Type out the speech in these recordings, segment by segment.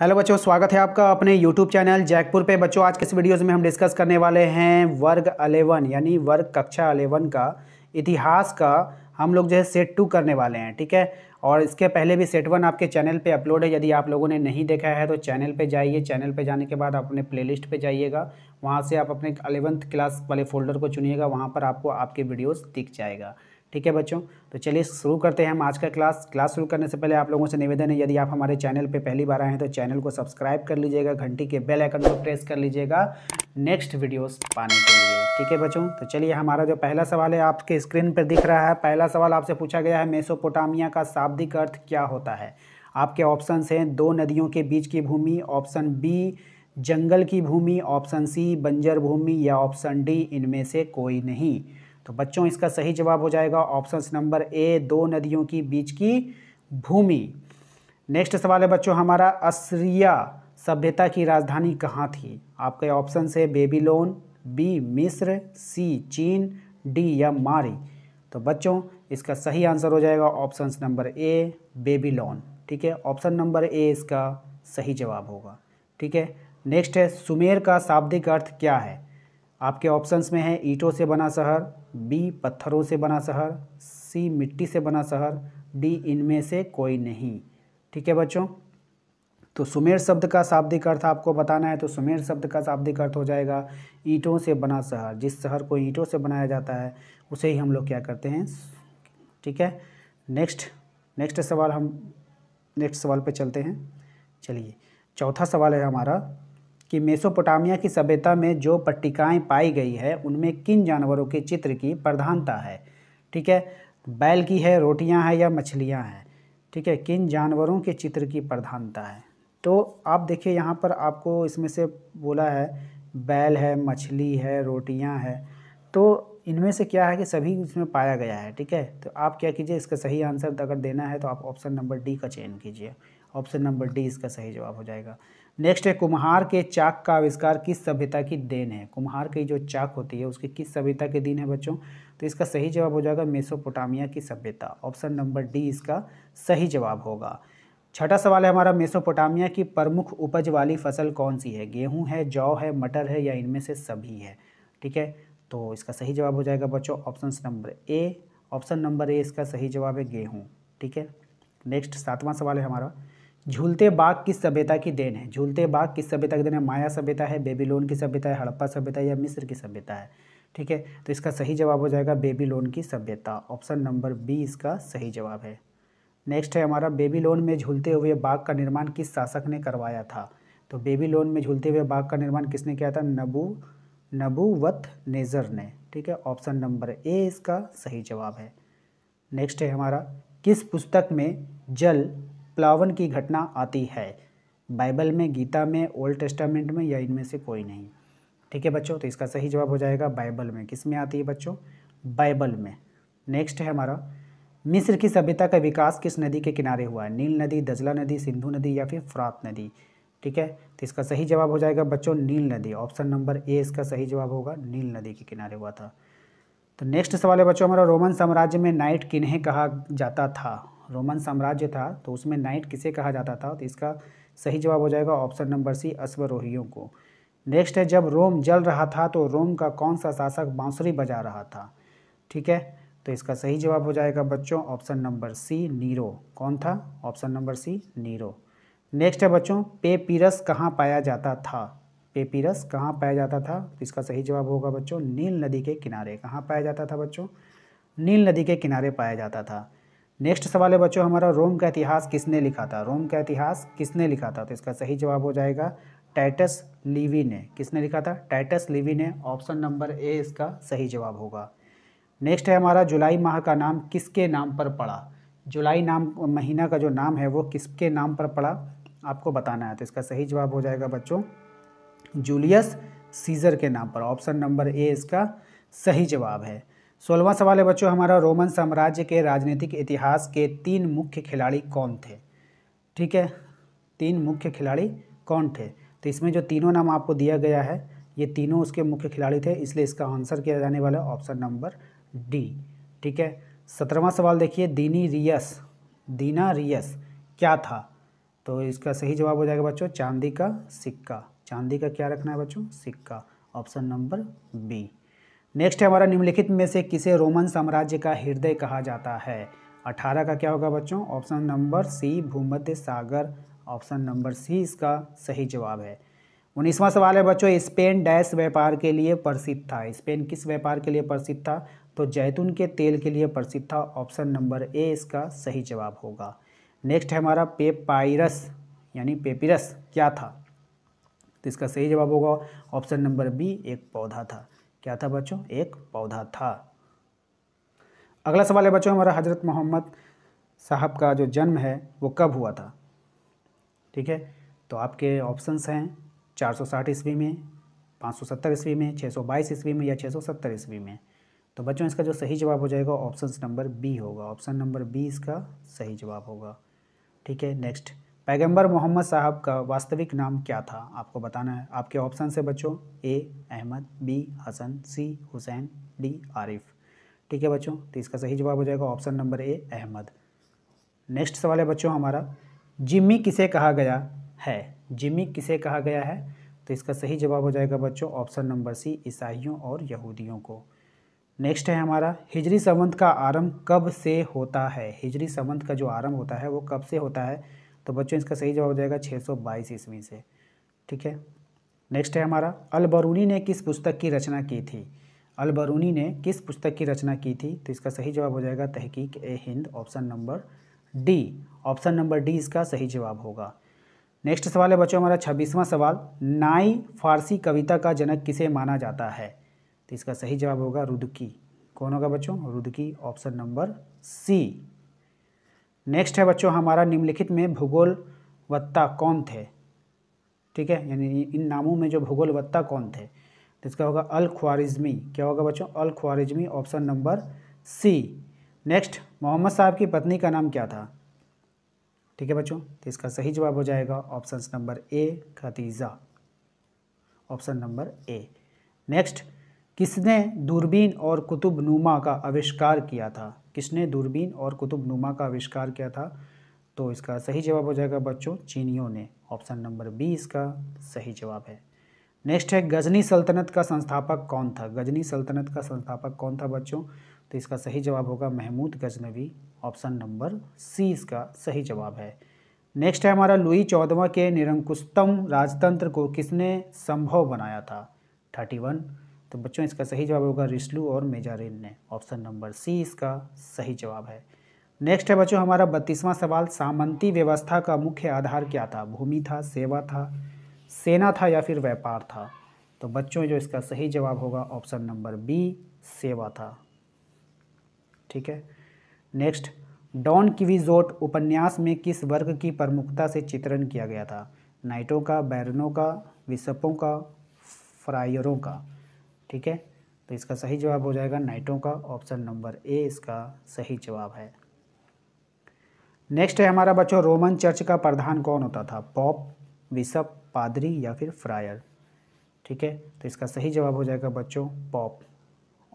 hello बच्चों स्वागत है आपका अपने यूट्यूब चैनल जैकपुर पे बच्चों आज के इस वीडियोस में हम डिस्कस करने वाले हैं वर्ग अलेवन यानी वर्ग कक्षा अलेवन का इतिहास का हम लोग जो है सेट टू करने वाले हैं ठीक है और इसके पहले भी सेट वन आपके चैनल पे अपलोड है यदि आप लोगों ने नहीं देखा है तो चैनल पे जाइए चैनल पे जाने के बाद आप अपने प्लेलिस्ट पे जाइएगा वहाँ से आप अपने अलेवंथ क्लास वाले फोल्डर को चुनिएगा वहाँ पर आपको आपके वीडियोज़ दिख जाएगा ठीक है बच्चों तो चलिए शुरू करते हैं हम आज का क्लास क्लास शुरू करने से पहले आप लोगों से निवेदन है यदि आप हमारे चैनल पर पहली बार आए हैं तो चैनल को सब्सक्राइब कर लीजिएगा घंटी के बेल आइकन को प्रेस कर लीजिएगा नेक्स्ट वीडियोस पाने के लिए ठीक है बच्चों तो चलिए हमारा जो पहला सवाल है आपके स्क्रीन पर दिख रहा है पहला सवाल आपसे पूछा गया है मेसोपोटामिया का शाब्दिक अर्थ क्या होता है आपके ऑप्शन हैं दो नदियों के बीच की भूमि ऑप्शन बी जंगल की भूमि ऑप्शन सी बंजर भूमि या ऑप्शन डी इनमें से कोई नहीं तो बच्चों इसका सही जवाब हो जाएगा ऑप्शन नंबर ए दो नदियों की बीच की भूमि नेक्स्ट सवाल है बच्चों हमारा असरिया सभ्यता की राजधानी कहाँ थी आपके ऑप्शन है बेबीलोन बी मिस्र सी चीन डी या मारी तो बच्चों इसका सही आंसर हो जाएगा ऑप्शन नंबर ए बेबीलोन ठीक है ऑप्शन नंबर ए इसका सही जवाब होगा ठीक है नेक्स्ट है सुमेर का शाब्दिक अर्थ क्या है आपके ऑप्शंस में है ईटों से बना शहर बी पत्थरों से बना शहर सी मिट्टी से बना शहर डी इनमें से कोई नहीं ठीक है बच्चों तो सुमेर शब्द का शाब्दिक अर्थ आपको बताना है तो सुमेर शब्द का शाब्दिक अर्थ हो जाएगा ईंटों से बना शहर जिस शहर को ईंटों से बनाया जाता है उसे ही हम लोग क्या करते हैं ठीक है नेक्स्ट नेक्स्ट सवाल हम नेक्स्ट सवाल पे चलते हैं चलिए चौथा सवाल है हमारा कि मेसोपोटामिया की सभ्यता में जो पट्टिकाएँ पाई गई है उनमें किन जानवरों के चित्र की प्रधानता है ठीक है बैल की है रोटियां हैं या मछलियां हैं ठीक है किन जानवरों के चित्र की प्रधानता है तो आप देखिए यहाँ पर आपको इसमें से बोला है बैल है मछली है रोटियां हैं तो इनमें से क्या है कि सभी इसमें पाया गया है ठीक है तो आप क्या कीजिए इसका सही आंसर अगर देना है तो आप ऑप्शन नंबर डी का चयन कीजिए ऑप्शन नंबर डी इसका सही जवाब हो जाएगा नेक्स्ट है कुम्हार के चाक का आविष्कार किस सभ्यता की देन है कुम्हार की जो चाक होती है उसकी किस सभ्यता के देन है बच्चों तो इसका सही जवाब हो जाएगा मेसोपोटामिया की सभ्यता ऑप्शन नंबर डी इसका सही जवाब होगा छठा सवाल है हमारा मेसोपोटामिया की प्रमुख उपज वाली फसल कौन सी है गेहूँ है जौ है मटर है या इनमें से सभी है ठीक है तो इसका सही जवाब हो जाएगा बच्चों option number A option number A इसका सही जवाब है गेहूँ ठीक है नेक्स्ट सातवां सवाल है हमारा झूलते बाग किस सभ्यता की देन है झूलते बाग किस सभ्यता की देन है माया सभ्यता है बेबीलोन की सभ्यता है हड़प्पा सभ्यता है या मिस्र की सभ्यता है ठीक है तो इसका सही जवाब हो जाएगा बेबीलोन की सभ्यता ऑप्शन नंबर बी इसका सही जवाब है नेक्स्ट है हमारा बेबीलोन में झूलते हुए बाग का निर्माण किस शासक ने करवाया था तो बेबीलोन में झूलते हुए बाग का निर्माण किसने किया था नबू नबूवत नेज़र ने ठीक है ऑप्शन नंबर ए इसका सही जवाब है नेक्स्ट है हमारा किस पुस्तक में जल प्लावन की घटना आती है बाइबल में गीता में ओल्ड टेस्टामेंट में या इनमें से कोई नहीं ठीक है बच्चों तो इसका सही जवाब हो जाएगा बाइबल में किस में आती है बच्चों बाइबल में नेक्स्ट है हमारा मिस्र की सभ्यता का विकास किस नदी के किनारे हुआ है नील नदी दजला नदी सिंधु नदी या फिर फ्रात नदी ठीक है तो इसका सही जवाब हो जाएगा बच्चों नील नदी ऑप्शन नंबर ए इसका सही जवाब होगा नील नदी के किनारे हुआ था तो नेक्स्ट सवाल है बच्चों हमारा रोमन साम्राज्य में नाइट किन्हें कहा जाता था रोमन साम्राज्य था तो उसमें नाइट किसे कहा जाता था तो इसका सही जवाब हो जाएगा ऑप्शन नंबर सी अश्वरोहियों को नेक्स्ट है जब रोम जल रहा था तो रोम का कौन सा शासक बांसुरी बजा रहा था ठीक है तो इसका सही जवाब हो जाएगा बच्चों ऑप्शन नंबर सी नीरो कौन था option number C Nero next है बच्चों पेपीरस कहाँ पाया जाता था पेपीरस कहाँ पाया जाता था तो इसका सही जवाब होगा बच्चों नील नदी के किनारे कहाँ पाया जाता था बच्चों नील नदी के किनारे पाया जाता था नेक्स्ट सवाल है बच्चों हमारा रोम का इतिहास किसने लिखा था रोम का इतिहास किसने लिखा था तो इसका सही जवाब हो जाएगा टाइटस लीवी ने किसने लिखा था टाइटस लीवी ने ऑप्शन नंबर ए इसका सही जवाब होगा नेक्स्ट है हमारा जुलाई माह का नाम किसके नाम पर पड़ा जुलाई नाम महीना का जो नाम है वो किसके नाम पर पड़ा आपको बताना है तो इसका सही जवाब हो जाएगा बच्चों जूलियस सीजर के नाम पर ऑप्शन नंबर ए इसका सही जवाब है सोलवा सवाल है बच्चों हमारा रोमन साम्राज्य के राजनीतिक इतिहास के तीन मुख्य खिलाड़ी कौन थे ठीक है तीन मुख्य खिलाड़ी कौन थे तो इसमें जो तीनों नाम आपको दिया गया है ये तीनों उसके मुख्य खिलाड़ी थे इसलिए इसका आंसर किया जाने वाला ऑप्शन नंबर डी ठीक है सत्रहवा सवाल देखिए दीनी रियस दीना रियस क्या था तो इसका सही जवाब हो जाएगा बच्चों चांदी का सिक्का चांदी का क्या रखना है बच्चों सिक्का ऑप्शन नंबर बी नेक्स्ट है हमारा निम्नलिखित में से किसे रोमन साम्राज्य का हृदय कहा जाता है अठारह का क्या होगा बच्चों ऑप्शन नंबर सी भूमध्य सागर ऑप्शन नंबर सी इसका सही जवाब है उन्नीसवां सवाल है बच्चों स्पेन डैश व्यापार के लिए प्रसिद्ध था स्पेन किस व्यापार के लिए प्रसिद्ध था तो जैतून के तेल के लिए प्रसिद्ध था ऑप्शन नंबर ए इसका सही जवाब होगा नेक्स्ट है हमारा पेपाइरस यानी पेपिरस क्या था तो इसका सही जवाब होगा ऑप्शन नंबर बी एक पौधा था क्या था बच्चों एक पौधा था अगला सवाल है बच्चों हमारा हज़रत मोहम्मद साहब का जो जन्म है वो कब हुआ था ठीक है तो आपके ऑप्शंस हैं 460 ईस्वी में 570 ईस्वी में 622 ईस्वी में या 670 ईस्वी में तो बच्चों इसका जो सही जवाब हो जाएगा ऑप्शन नंबर बी होगा ऑप्शन नंबर बी इसका सही जवाब होगा ठीक है नेक्स्ट पैगंबर मोहम्मद साहब का वास्तविक नाम क्या था आपको बताना है आपके ऑप्शन से बच्चों A Ahmad B Hasan C Hussain D Arif ठीक है बच्चों तो इसका सही जवाब हो जाएगा option number A Ahmad next सवाल है बच्चों हमारा जिम्मी किसे कहा गया है जिम्मी किसे कहा गया है तो इसका सही जवाब हो जाएगा बच्चों ऑप्शन नंबर सी ईसाइयों और यहूदियों को नेक्स्ट है हमारा हिजरी संबंध का आरंभ कब से होता है हिजरी संबंध का जो आरंभ होता है वो कब से होता है तो बच्चों इसका सही जवाब हो जाएगा छः सौ बाईस ईस्वी से ठीक है नेक्स्ट है हमारा अलबरूनी ने किस पुस्तक की रचना की थी अलबरूनी ने किस पुस्तक की रचना की थी तो इसका सही जवाब हो जाएगा Tahqiq e Hind option number D option number D इसका सही जवाब होगा नेक्स्ट सवाल है बच्चों हमारा छब्बीसवां सवाल नाई फारसी कविता का जनक किसे माना जाता है तो इसका सही जवाब होगा रुदकी कौन होगा बच्चों Rudaki option number C next है बच्चों हमारा निम्नलिखित में भूगोल वत्ता कौन थे ठीक है यानी इन नामों में जो भूगोल वत्ता कौन थे तो इसका होगा अल ख्वारिजमी क्या होगा बच्चों Al Khwarizmi option number C next Muhammad साहब की पत्नी का नाम क्या था ठीक है बच्चों तो इसका सही जवाब हो जाएगा option number A Khadija option number A next किसने दूरबीन और कुतुब नुमा का आविष्कार किया था किसने दूरबीन और कुतुब नुमा का आविष्कार किया था तो इसका सही जवाब हो जाएगा बच्चों चीनियों ने ऑप्शन नंबर बी इसका सही जवाब है नेक्स्ट है गजनी सल्तनत का संस्थापक कौन था गजनी सल्तनत का संस्थापक कौन था बच्चों तो इसका सही जवाब होगा Mahmud Ghaznavi option number C इसका सही जवाब है नेक्स्ट है हमारा लुई चौदवा के निरंकुशतम राजतंत्र को किसने संभव बनाया था थर्टी वन तो बच्चों इसका सही जवाब होगा रिस्लू और मेजारिन ने ऑप्शन नंबर सी इसका सही जवाब है नेक्स्ट है बच्चों हमारा बत्तीसवां सवाल सामंती व्यवस्था का मुख्य आधार क्या था भूमि था सेवा था सेना था या फिर व्यापार था तो बच्चों जो इसका सही जवाब होगा ऑप्शन नंबर बी सेवा था ठीक है नेक्स्ट डॉन किविजोट उपन्यास में किस वर्ग की प्रमुखता से चित्रण किया गया था नाइटों का बैरनों का विशपों का फ्रायरों का ठीक है तो इसका सही जवाब हो जाएगा नाइटों का ऑप्शन नंबर ए इसका सही जवाब है नेक्स्ट है हमारा बच्चों रोमन चर्च का प्रधान कौन होता था पॉप विशप पादरी या फिर फ्रायर ठीक है तो इसका सही जवाब हो जाएगा बच्चों pope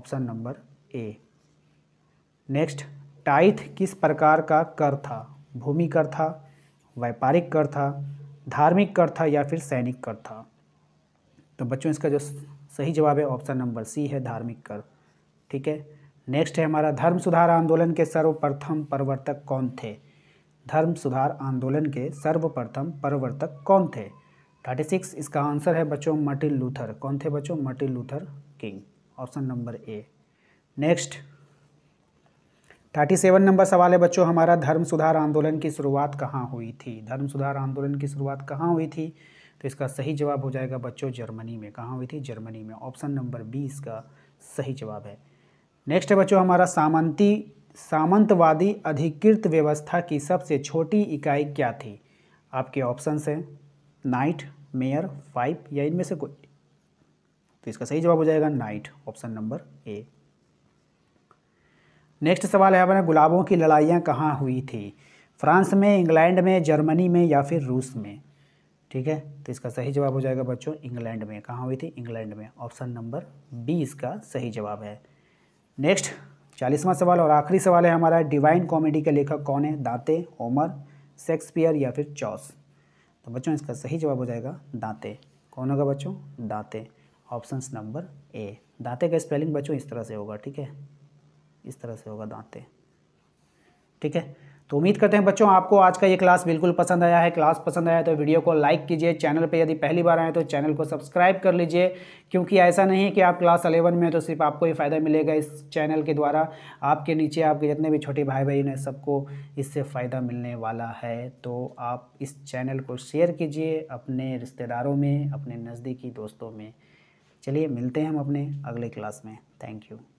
option number A next tithe किस प्रकार का कर था भूमि कर था व्यापारिक कर था धार्मिक कर था या फिर सैनिक कर था तो बच्चों इसका जो सही जवाब है ऑप्शन नंबर सी है धार्मिक कर ठीक है नेक्स्ट है हमारा धर्म सुधार आंदोलन के सर्वप्रथम प्रवर्तक कौन थे धर्म सुधार आंदोलन के सर्वप्रथम प्रवर्तक कौन थे थर्टी सिक्स इसका आंसर है बच्चों मर्टिन लूथर कौन थे बच्चों Martin Luther King option number A next thirty seven number सवाल है बच्चों हमारा धर्म सुधार आंदोलन की शुरुआत कहाँ हुई थी धर्म सुधार आंदोलन की शुरुआत कहाँ हुई थी तो इसका सही जवाब हो जाएगा बच्चों जर्मनी में कहाँ हुई थी जर्मनी में ऑप्शन नंबर बी इसका सही जवाब है नेक्स्ट है बच्चों हमारा सामंती सामंतवादी अधिकृत व्यवस्था की सबसे छोटी इकाई क्या थी आपके ऑप्शंस हैं नाइट मेयर फाइव या इनमें से कोई तो इसका सही जवाब हो जाएगा knight option number A next सवाल है हमारे गुलाबों की लड़ाइयाँ कहाँ हुई थी फ्रांस में इंग्लैंड में जर्मनी में या फिर रूस में ठीक है तो इसका सही जवाब हो जाएगा बच्चों इंग्लैंड में कहाँ हुई थी इंग्लैंड में ऑप्शन नंबर बी इसका सही जवाब है नेक्स्ट चालीसवां सवाल और आखिरी सवाल है हमारा डिवाइन कॉमेडी के लेखक कौन है दाते होमर शेक्सपियर या फिर चौस तो बच्चों इसका सही जवाब हो जाएगा दाते कौन होगा बच्चों दाते ऑप्शंस नंबर ए दाते का स्पेलिंग बच्चों इस तरह से होगा ठीक है इस तरह से होगा दाते ठीक है तो उम्मीद करते हैं बच्चों आपको आज का ये क्लास बिल्कुल पसंद आया है क्लास पसंद आया तो वीडियो को लाइक कीजिए चैनल पे यदि पहली बार आए तो चैनल को सब्सक्राइब कर लीजिए क्योंकि ऐसा नहीं है कि आप क्लास अलेवन में तो सिर्फ आपको ही फ़ायदा मिलेगा इस चैनल के द्वारा आपके नीचे आपके जितने भी छोटे भाई बहन हैं सबको इससे फ़ायदा मिलने वाला है तो आप इस चैनल को शेयर कीजिए अपने रिश्तेदारों में अपने नज़दीकी दोस्तों में चलिए मिलते हैं हम अपने अगले क्लास में थैंक यू